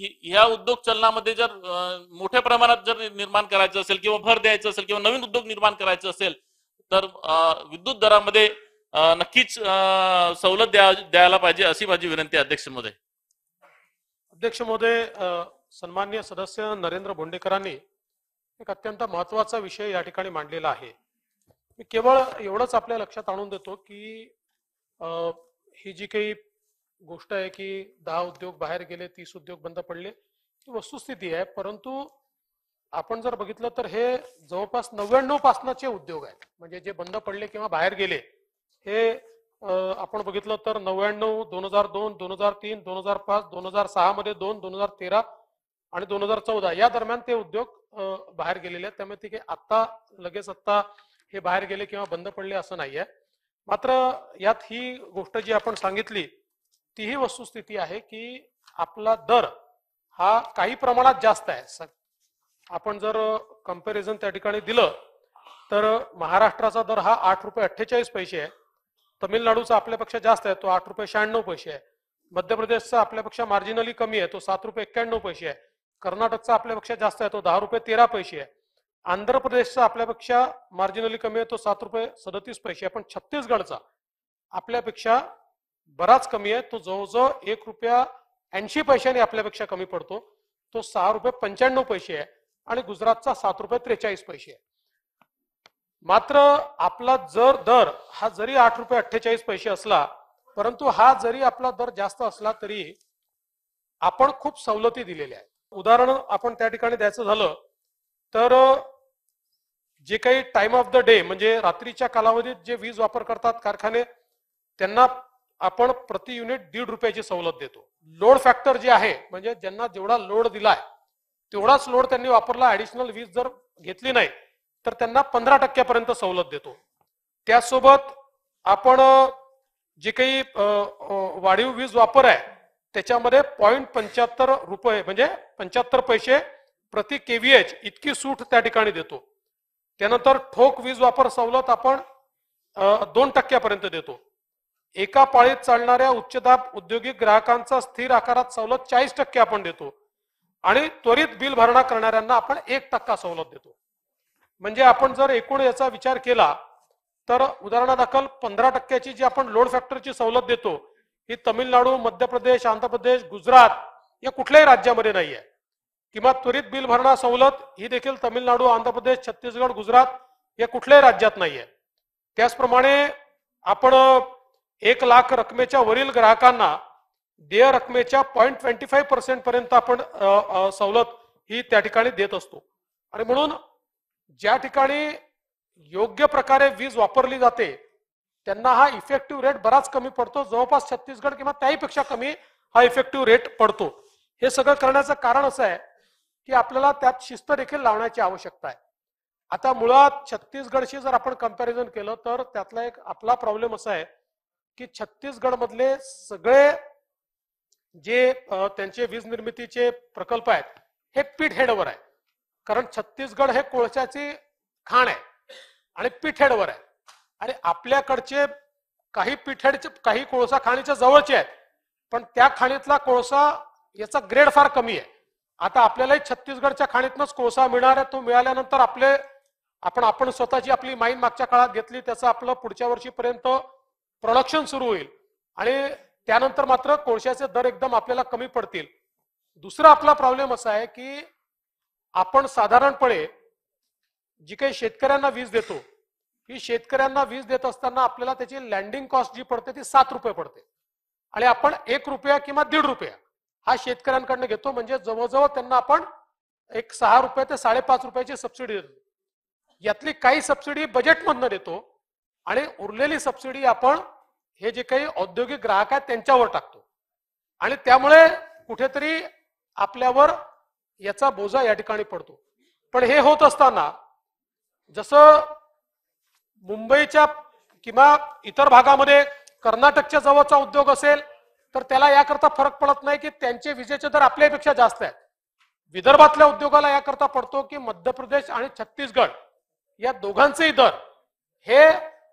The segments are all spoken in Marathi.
ह्या उद्योग चलनामध्ये जर मोठ्या प्रमाणात जर निर्माण करायचं असेल किंवा भर द्यायचं असेल किंवा नवीन उद्योग निर्माण करायचं असेल तर विद्युत दरामध्ये नक्कीच सवलत द्या द्यायला पाहिजे अशी माझी विनंती अध्यक्ष महोदय अध्यक्ष महोदय सन्मान्य सदस्य नरेंद्र भोंडेकरांनी एक अत्यंत महत्वाचा विषय या ठिकाणी मांडलेला आहे मी केवळ एवढंच आपल्या लक्षात आणून देतो की ही जी काही गोष्ट आहे की दहा उद्योग बाहेर गेले तीस उद्योग बंद पडले ही वस्तुस्थिती आहे परंतु आपण जर बघितलं तर हे जवळपास नव्याण्णव पासनाचे उद्योग आहेत म्हणजे जे बंद पडले किंवा बाहेर गेले हे आपण बघितलं तर नव्याण्णव दोन हजार दोन दोन हजार तीन दोन हजार पाच दोन हजार सहा मध्ये दोन दोन हजार तेरा आणि दोन हजार चौदा या दरम्यान ते उद्योग बाहेर गेलेले आहेत त्यामुळे ते काही आत्ता लगेच आत्ता हे बाहेर गेले किंवा बंद पडले असं नाहीये मात्र यात ही गोष्ट जी आपण सांगितली तीही वस्तुस्थिती आहे की आपला दर हा काही प्रमाणात जास्त आहे आपण जर कम्पॅरिझन त्या ठिकाणी दिलं तर महाराष्ट्राचा दर हा आठ रुपये अठ्ठेचाळीस पैसे आहे तमिळनाडूचा आपल्यापेक्षा जास्त आहे तो आठ रुपये शहाण्णव पैसे आहे मध्य प्रदेशचा आपल्यापेक्षा मार्जिनली कमी आहे तो सात रुपये एक्क्याण्णव पैसे आहे कर्नाटकचा आपल्यापेक्षा जास्त आहे तो दहा रुपये तेरा पैसे आहे आंध्र प्रदेशचा आपल्यापेक्षा मार्जिनली कमी आहे तो सात रुपये सदतीस पैसे आहे पण छत्तीसगडचा आपल्यापेक्षा बराच कमी आहे तो जवळजवळ एक रुपया ऐंशी पैशाने आपल्यापेक्षा कमी पडतो तो सहा रुपये पंच्याण्णव पैसे आहे आणि गुजरातचा सात रुपये त्रेचाळीस पैसे आहे मात्र आपला जर दर हा जरी आठ रुपये अठ्ठेचाळीस पैसे असला परंतु हा जरी आपला दर जास्त असला तरी आपण खूप सवलती दिलेल्या आहेत उदाहरण आपण त्या ठिकाणी द्यायचं झालं तर जे काही टाइम ऑफ द डे म्हणजे रात्रीच्या कालावधीत जे वीज वापर करतात कारखाने त्यांना आपण प्रति युनिट दीड रुपयाची सवलत देतो लोड फॅक्टर जे आहे म्हणजे ज्यांना जेवढा लोड दिलाय तेवढाच लोड त्यांनी वापरला ऍडिशनल वीज जर घेतली नाही तर त्यांना पंधरा टक्क्यापर्यंत सवलत देतो त्यासोबत आपण जे काही वाढीव वीज वापर आहे त्याच्यामध्ये पॉईंट पंच्याहत्तर रुपये म्हणजे पंच्याहत्तर पैसे प्रति केव्हीएच इतकी सूट त्या ठिकाणी देतो त्यानंतर ठोक वीज वापर सवलत आपण दोन टक्क्यापर्यंत देतो एका पाळीत चालणाऱ्या उच्चदाब औद्योगिक ग्राहकांचा स्थिर आकारात सवलत चाळीस टक्के आपण देतो आणि त्वरित बिल भरणा करणाऱ्यांना आपण एक टक्का सवलत देतो म्हणजे आपण जर एकूण याचा विचार केला तर उदाहरणादाखल पंधरा टक्क्याची जी आपण लोड फॅक्टरची सवलत देतो ही तमिळनाडू मध्य प्रदेश आंध्र प्रदेश गुजरात या कुठल्याही राज्यामध्ये नाही आहे किंवा त्वरित बिल भरणा सवलत ही देखील तमिळनाडू आंध्र प्रदेश छत्तीसगड गुजरात या कुठल्याही राज्यात नाहीये त्याचप्रमाणे आपण एक लाख रकमेच्या वरील ग्राहकांना देय रकमेच्या पॉईंट ट्वेंटी फाईव्ह पर्सेंट पर्यंत आपण सवलत ही त्या ठिकाणी देत असतो आणि म्हणून ज्या ठिकाणी योग्य प्रकारे वीज वापरली जाते त्यांना हा इफेक्टिव्ह रेट बराच कमी पडतो जवळपास छत्तीसगड किंवा त्याहीपेक्षा कमी हा इफेक्टिव्ह रेट पडतो हे सगळं करण्याचं कारण असं आहे की आपल्याला त्यात शिस्त देखील लावण्याची आवश्यकता आहे आता मुळात छत्तीसगडशी जर आपण कंपेरिजन केलं तर त्यातला एक आपला प्रॉब्लेम असा आहे की छत्तीसगड मधले सगळे जे त्यांचे वीज निर्मितीचे प्रकल्प आहेत हे हेडवर आहे कारण छत्तीसगड हे कोळशाचे खाण आहे आणि हेडवर आहे आणि आपल्याकडचे काही पीठहेडचे काही कोळसा खाणीच्या जवळचे आहेत पण त्या खाणीतला कोळसा याचा ग्रेड फार कमी आहे आता आपल्यालाही छत्तीसगडच्या खाणीतनच कोळसा मिळणार आहे तो मिळाल्यानंतर आपले आपण आपण स्वतःची आपली माईन मागच्या काळात घेतली त्याचं आपलं पुढच्या वर्षीपर्यंत प्रोडक्शन सुरू होईल आणि त्यानंतर मात्र कोळशाचे दर एकदम आपल्याला कमी पडतील दुसरा आपला प्रॉब्लेम असा आहे की आपण साधारणपणे जी काही शेतकऱ्यांना वीज देतो ही शेतकऱ्यांना वीज देत असताना आपल्याला त्याची लँडिंग कॉस्ट जी पडते ती सात रुपये पडते आणि आपण एक रुपया किंवा दीड रुपया हा शेतकऱ्यांकडनं घेतो म्हणजे जवळजवळ त्यांना आपण एक सहा रुपये ते साडेपाच रुपयाची सबसिडी देतो यातली काही सबसिडी बजेटमधनं देतो आणि उरलेली सबसिडी आपण हे जे काही औद्योगिक ग्राहक आहेत त्यांच्यावर टाकतो आणि त्यामुळे कुठेतरी आपल्यावर याचा बोजा या ठिकाणी पडतो पण हे होत असताना जसं मुंबईच्या किंवा इतर भागामध्ये कर्नाटकच्या जवळचा उद्योग असेल तर त्याला याकरता फरक पडत नाही की त्यांचे विजेचे दर आपल्यापेक्षा जास्त आहेत विदर्भातल्या उद्योगाला याकरता पडतो की मध्य प्रदेश आणि छत्तीसगड या दोघांचेही दर हे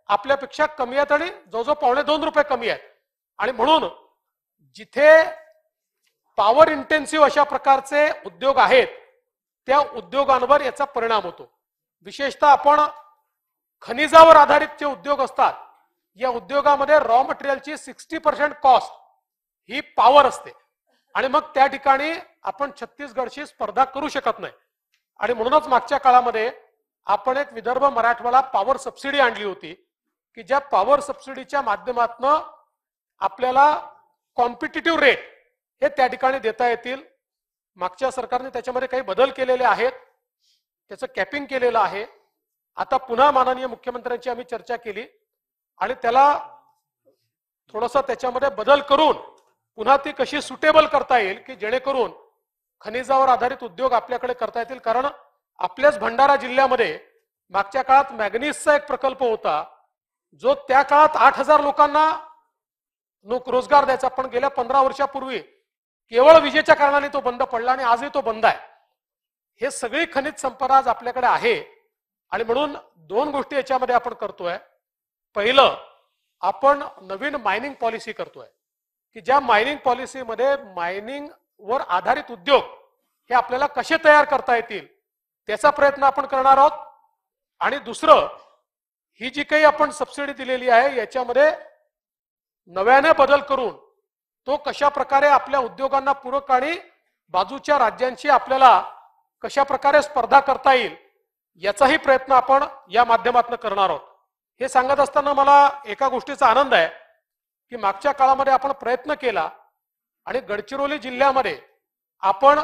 आपल्यापेक्षा कमी आहेत आणि जवळजवळ पावणे दोन रुपये कमी आहेत आणि म्हणून जिथे पॉवर इंटेन्सिव्ह अशा प्रकारचे उद्योग आहेत त्या उद्योगांवर याचा परिणाम होतो विशेषतः आपण खनिजावर आधारित जे उद्योग असतात या उद्योगामध्ये रॉ मटेरियलची सिक्स्टी पर्सेंट कॉस्ट ही पॉवर असते आणि मग त्या ठिकाणी आपण छत्तीसगडशी स्पर्धा करू शकत नाही आणि म्हणूनच मागच्या काळामध्ये आपण एक विदर्भ मराठवाडा पॉवर सबसिडी आणली होती की ज्या पॉवर सबसिडीच्या माध्यमातून आपल्याला कॉम्पिटेटिव्ह रेट हे त्या ठिकाणी देता येतील मागच्या सरकारने त्याच्यामध्ये काही बदल केलेले आहेत त्याचं कॅपिंग केलेलं आहे आता पुन्हा माननीय मुख्यमंत्र्यांची आम्ही चर्चा केली आणि त्याला थोडासा त्याच्यामध्ये बदल करून पुन्हा ती कशी सुटेबल करता येईल की जेणेकरून खनिजावर आधारित उद्योग आपल्याकडे करता येतील कारण आपल्याच भंडारा जिल्ह्यामध्ये मागच्या काळात मॅग्नीसचा एक प्रकल्प होता जो त्या काळात आठ हजार लोकांना नोक रोजगार द्यायचा पण गेल्या पंधरा वर्षापूर्वी केवळ विजेच्या कारणाने तो बंद पडला आणि आजही तो बंद आहे हे सगळी खनिज संपदा आज आपल्याकडे आहे आणि म्हणून दोन गोष्टी याच्यामध्ये आपण करतोय पहिलं आपण नवीन मायनिंग पॉलिसी करतोय की ज्या मायनिंग पॉलिसीमध्ये मायनिंग वर आधारित उद्योग हे आपल्याला कसे तयार करता येतील त्याचा प्रयत्न आपण करणार आहोत आणि दुसरं ही जी काही आपण सबसिडी दिलेली आहे याच्यामध्ये नव्याने बदल करून तो कशा प्रकारे आपल्या उद्योगांना पूरक आणि बाजूच्या राज्यांशी आपल्याला कशा प्रकारे स्पर्धा करता येईल याचाही प्रयत्न आपण या माध्यमातून करणार आहोत हे सांगत असताना मला एका गोष्टीचा आनंद आहे की मागच्या काळामध्ये आपण प्रयत्न केला आणि गडचिरोली जिल्ह्यामध्ये आपण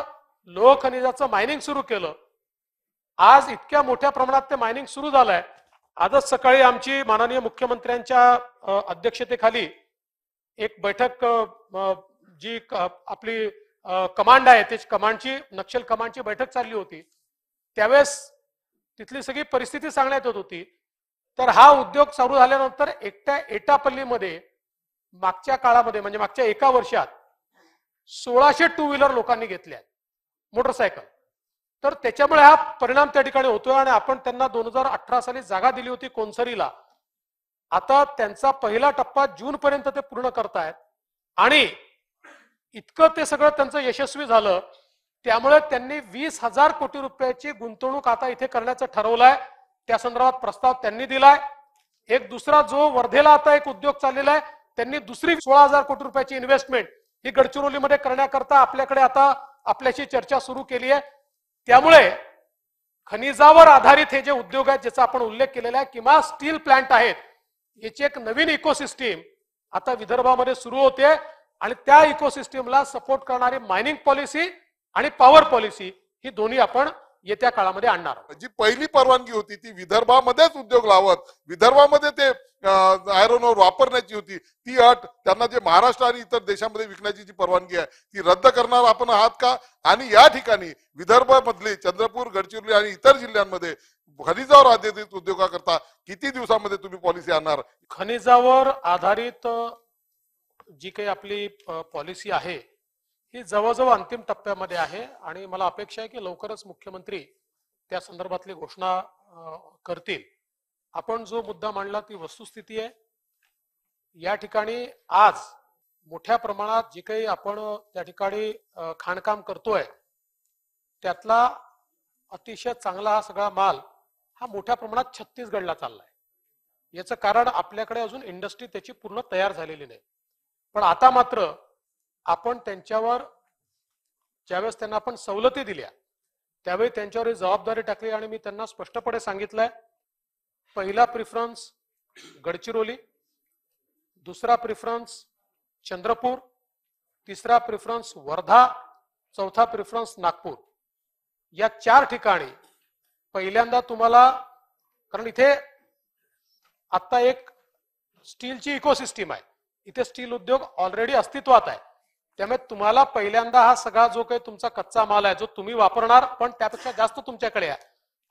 लोह खनिजाचं मायनिंग सुरू केलं आज इतक्या मोठ्या प्रमाणात ते मायनिंग सुरू झालंय आजच सकाळी आमची माननीय मुख्यमंत्र्यांच्या अध्यक्षतेखाली एक बैठक जी आपली कमांड आहे त्याची कमांडची नक्षल कमांडची बैठक चालली होती त्यावेळेस तिथली सगळी परिस्थिती सांगण्यात येत होती तर हा उद्योग चालू झाल्यानंतर एकट्या एटापल्लीमध्ये मागच्या काळामध्ये म्हणजे मागच्या एका वर्षात सोळाशे टू व्हीलर लोकांनी घेतल्या मोटरसायकल तर त्याच्यामुळे हा परिणाम त्या ठिकाणी होतोय आणि आपण त्यांना दोन हजार अठरा साली जागा दिली होती कोनसरीला आता त्यांचा पहिला टप्पा जून पर्यंत ते पूर्ण करतायत आणि इतकं ते सगळं त्यांचं यशस्वी झालं त्यामुळे त्यांनी वीस हजार कोटी रुपयाची गुंतवणूक आता इथे करण्याचं ठरवलंय त्या संदर्भात प्रस्ताव त्यांनी दिलाय एक दुसरा जो वर्धेला आता एक उद्योग चाललेला आहे त्यांनी दुसरी सोळा हजार कोटी रुपयाची इन्व्हेस्टमेंट ही गडचिरोलीमध्ये करण्याकरता आपल्याकडे आता आपल्याशी चर्चा सुरू केली आहे त्यामुळे खनिजावर आधारित हे जे उद्योग आहेत ज्याचा आपण उल्लेख केलेला आहे किंवा स्टील प्लांट आहेत याची एक नवीन इकोसिस्टीम आता विदर्भामध्ये सुरू होते आणि त्या इकोसिस्टीमला सपोर्ट करणारी मायनिंग पॉलिसी आणि पॉवर पॉलिसी ही दोन्ही आपण येत्या काळामध्ये आणणार जी पहिली परवानगी होती ती विदर्भामध्येच उद्योग लावत विदर्भामध्ये ते आयरन ओर वापरण्याची होती ती अट त्यांना जे महाराष्ट्र आणि इतर देशामध्ये विकण्याची जी परवानगी आहे ती रद्द करणार आपण आहात का आणि या ठिकाणी विदर्भामधली चंद्रपूर गडचिरोली आणि इतर जिल्ह्यांमध्ये खनिजावर आधारित उद्योगाकरता किती दिवसामध्ये तुम्ही पॉलिसी आणणार खनिजावर आधारित जी काही आपली पॉलिसी आहे ती जवळजवळ अंतिम टप्प्यामध्ये आहे आणि मला अपेक्षा आहे की लवकरच मुख्यमंत्री त्या संदर्भातली घोषणा करतील आपण जो मुद्दा मांडला ती वस्तुस्थिती आहे या ठिकाणी आज मोठ्या प्रमाणात जे काही आपण त्या ठिकाणी खाणकाम करतोय त्यातला अतिशय चांगला हा सगळा माल हा मोठ्या प्रमाणात छत्तीसगडला चाललाय याचं कारण आपल्याकडे अजून इंडस्ट्री त्याची पूर्ण तयार झालेली नाही पण आता मात्र आपण त्यांच्यावर ज्यावेळेस त्यांना आपण सवलती दिल्या त्यावेळी त्यांच्यावर जबाबदारी टाकली आणि मी त्यांना स्पष्टपणे सांगितलंय पहिला प्रिफरन्स गडचिरोली दुसरा प्रिफरन्स चंद्रपूर तिसरा प्रिफरन्स वर्धा चौथा प्रिफरन्स नागपूर या चार ठिकाणी पहिल्यांदा तुम्हाला कारण इथे आता एक स्टीलची इकोसिस्टीम आहे इथे स्टील उद्योग ऑलरेडी अस्तित्वात आहे त्यामुळे तुम्हाला पहिल्यांदा हा सगळा जो काही तुमचा कच्चा माल आहे जो तुम्ही वापरणार पण त्यापेक्षा जास्त तुमच्याकडे आहे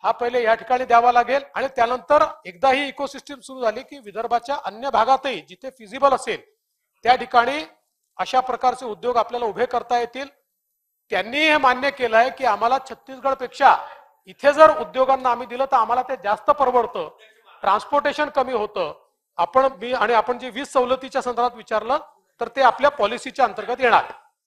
हा पहिले या ठिकाणी द्यावा लागेल आणि त्यानंतर एकदा ही इकोसिस्टीम सुरू झाली की विदर्भाच्या अन्य भागातही जिथे फिजिबल असेल त्या ठिकाणी अशा प्रकारचे उद्योग आपल्याला उभे करता येतील त्यांनी हे मान्य केलं आहे की आम्हाला छत्तीसगडपेक्षा इथे जर उद्योगांना आम्ही दिलं तर आम्हाला ते जास्त परवडतं ट्रान्सपोर्टेशन कमी होतं आपण आणि आपण जे वीज सवलतीच्या संदर्भात विचारलं तर ते आपल्या पॉलिसीच्या अंतर्गत येणार